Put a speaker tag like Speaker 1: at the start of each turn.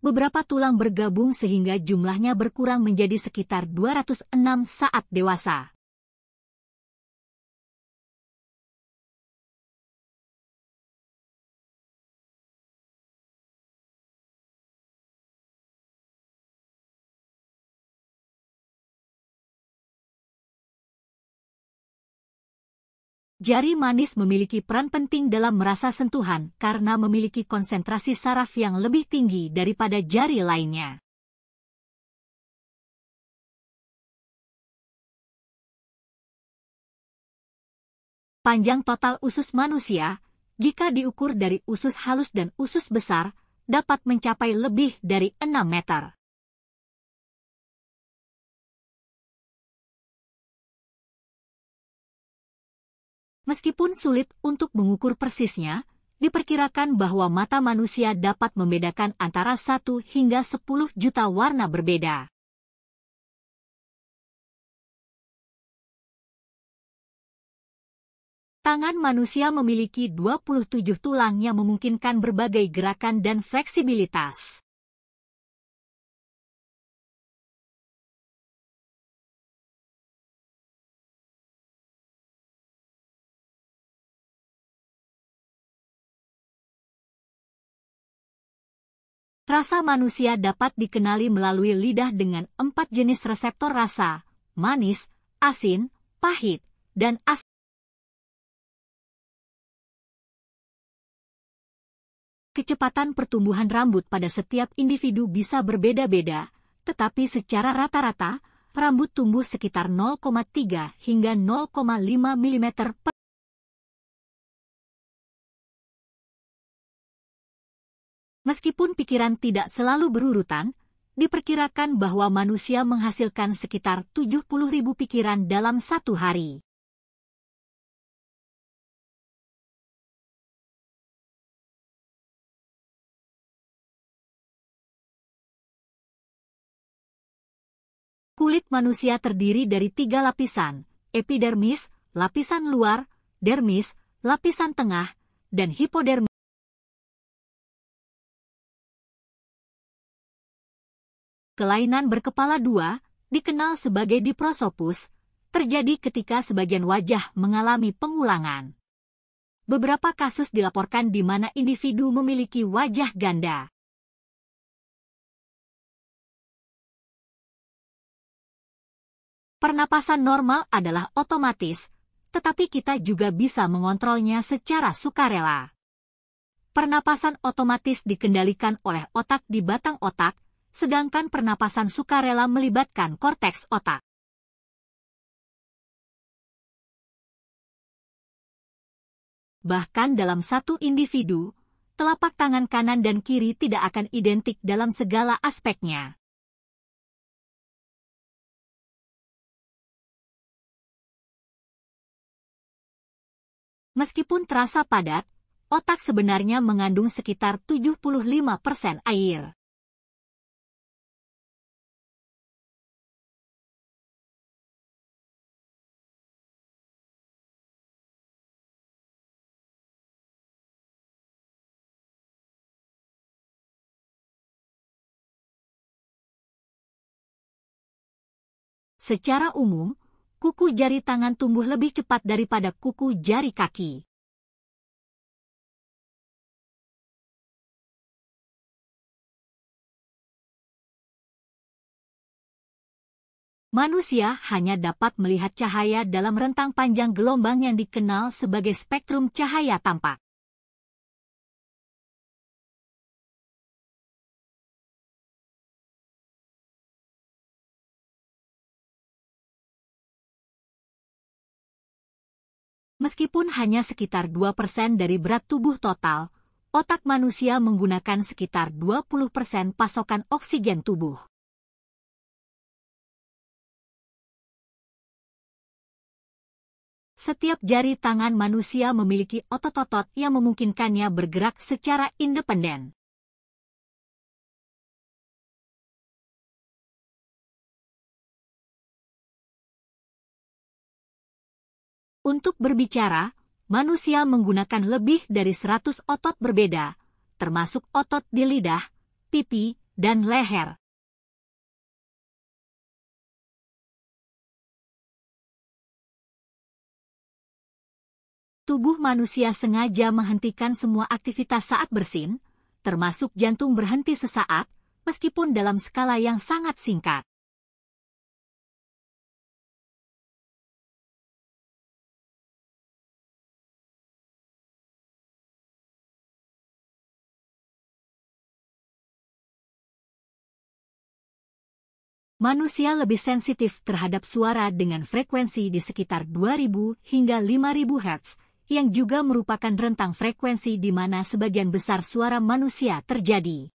Speaker 1: beberapa tulang bergabung sehingga jumlahnya berkurang menjadi sekitar 206 saat dewasa. Jari manis memiliki peran penting dalam merasa sentuhan karena memiliki konsentrasi saraf yang lebih tinggi daripada jari
Speaker 2: lainnya. Panjang total usus manusia,
Speaker 3: jika diukur dari usus halus dan usus besar, dapat mencapai lebih dari 6
Speaker 2: meter.
Speaker 1: Meskipun sulit untuk mengukur persisnya, diperkirakan bahwa mata manusia dapat membedakan antara 1 hingga
Speaker 2: 10 juta warna berbeda. Tangan manusia memiliki 27 tulang yang memungkinkan berbagai gerakan dan fleksibilitas. Rasa manusia
Speaker 3: dapat dikenali melalui lidah dengan empat jenis reseptor rasa, manis, asin, pahit, dan asin.
Speaker 1: Kecepatan pertumbuhan rambut pada setiap individu bisa berbeda-beda, tetapi secara rata-rata, rambut tumbuh sekitar 0,3 hingga 0,5 mm per Meskipun pikiran tidak selalu berurutan, diperkirakan bahwa manusia menghasilkan sekitar ribu pikiran
Speaker 2: dalam satu hari. Kulit manusia terdiri dari tiga
Speaker 3: lapisan, epidermis, lapisan luar, dermis, lapisan tengah,
Speaker 2: dan hipodermis.
Speaker 1: kelainan berkepala dua, dikenal sebagai diprosopus, terjadi ketika sebagian wajah mengalami pengulangan. Beberapa kasus dilaporkan di mana individu memiliki wajah ganda.
Speaker 3: Pernapasan normal
Speaker 1: adalah otomatis, tetapi kita juga bisa mengontrolnya secara sukarela. Pernapasan otomatis dikendalikan oleh otak di batang otak, sedangkan pernapasan sukarela melibatkan korteks otak.
Speaker 3: Bahkan dalam satu individu, telapak tangan kanan dan kiri tidak akan identik dalam segala
Speaker 2: aspeknya. Meskipun terasa padat, otak sebenarnya mengandung sekitar 75% air. Secara umum, kuku jari tangan tumbuh lebih cepat daripada kuku jari kaki. Manusia hanya dapat melihat
Speaker 3: cahaya dalam rentang panjang gelombang yang dikenal sebagai spektrum cahaya tampak.
Speaker 1: Meskipun hanya sekitar 2% dari berat tubuh total, otak manusia menggunakan sekitar 20% pasokan
Speaker 2: oksigen tubuh. Setiap jari tangan manusia memiliki otot-otot yang memungkinkannya bergerak secara independen.
Speaker 1: Untuk berbicara, manusia menggunakan lebih dari 100 otot berbeda, termasuk otot di lidah, pipi, dan
Speaker 3: leher.
Speaker 2: Tubuh manusia sengaja menghentikan
Speaker 3: semua aktivitas saat bersin, termasuk jantung berhenti sesaat, meskipun
Speaker 2: dalam skala yang sangat singkat.
Speaker 1: Manusia lebih sensitif terhadap suara dengan frekuensi di sekitar 2000 hingga 5000 Hz, yang juga merupakan rentang frekuensi di mana sebagian besar suara manusia terjadi.